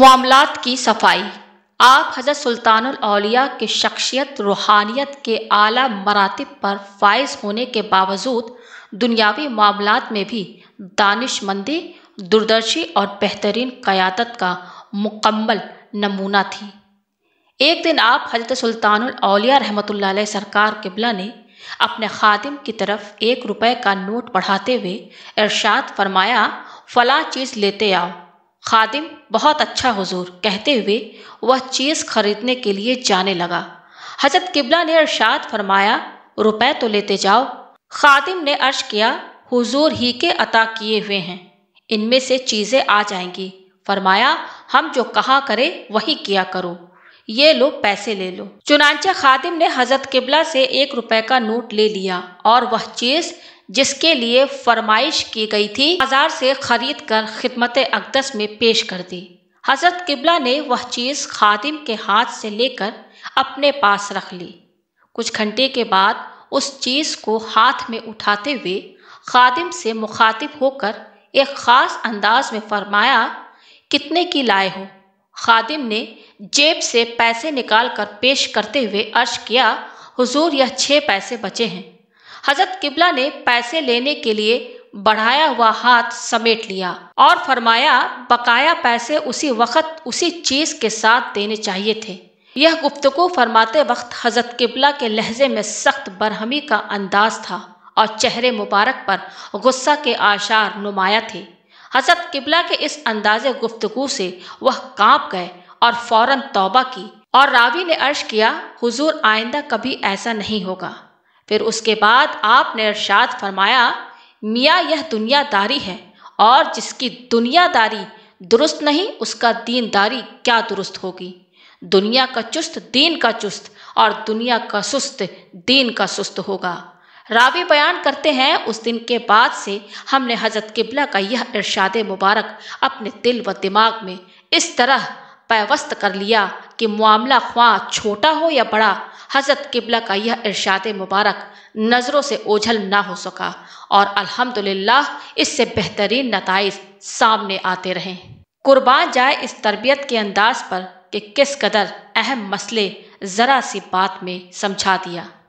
मामलात की सफाई आप हज़रत सुल्तान अलिया की शख्सियत रूहानियत के आला मरातब पर फायज होने के बावजूद दुनियावी मामलात में भी दानिशमंदी दूरदर्शी और बेहतरीन क़यादत का मुकम्मल नमूना थी एक दिन आप हजरत सुल्तान अलिया रहमत सरकार किबला ने अपने खादिम की तरफ एक रुपए का नोट बढ़ाते हुए इरशाद फरमाया फ़ला चीज़ लेते आओ खादिम बहुत अच्छा हुजूर कहते हुए वह चीज़ खरीदने के लिए जाने लगा हजरत किबला ने अरशाद फरमाया रुपए तो लेते जाओ खादिम ने अर्श किया हुजूर ही के अता किए हुए हैं इनमें से चीज़ें आ जाएंगी फरमाया हम जो कहा करें वही किया करो ये लो पैसे ले लो चुनाचा खादिम ने हजरत किबला से एक रुपए का नोट ले लिया और वह चीज़ जिसके लिए फरमाइश की गई थी बाजार से खरीद कर खिदमत अकदस में पेश कर दी हजरत किबला ने वह चीज़ खादिम के हाथ से लेकर अपने पास रख ली कुछ घंटे के बाद उस चीज़ को हाथ में उठाते हुए खादिम से मुखातिब होकर एक ख़ास अंदाज में फरमाया कितने की लाए हो खादिम ने जेब से पैसे निकाल कर पेश करते हुए अर्ज किया हुजूर यह छः पैसे बचे हैं हजरत किबला ने पैसे लेने के लिए बढ़ाया हुआ हाथ समेट लिया और फरमाया बकाया पैसे उसी वक्त उसी चीज के साथ देने चाहिए थे यह गुफ्तगु फरमाते वक्त हजरत किबला के लहजे में सख्त बरहमी का अंदाज था और चेहरे मुबारक पर गुस्सा के आशार नुमाया थे हजरत किबला के इस अंदाज गुफ्तगु से वह कांप गए और फौरन तौबा की और रावी ने अर्श किया हुजूर आइंदा कभी ऐसा नहीं होगा फिर उसके बाद आपने इर्शाद फरमाया मियाँ यह दुनियादारी है और जिसकी दुनियादारी दुरुस्त नहीं उसका दीनदारी क्या दुरुस्त होगी दुनिया का चुस्त दीन का चुस्त और दुनिया का सुस्त दीन का सुस्त होगा रावी बयान करते हैं उस दिन के बाद से हमने हजरत किबला का यह इरशाद मुबारक अपने दिल व दिमाग में इस तरह पैवस्त कर लिया कि मामला ख्वा छोटा हो या बड़ा हजरत किबला का यह इर्शाद मुबारक नज़रों से ओझल ना हो सका और अल्हम्दुलिल्लाह इससे बेहतरीन नतज सामने आते रहें कुर्बान जाए इस तरबियत के अंदाज पर कि किस कदर अहम मसले ज़रा सी बात में समझा दिया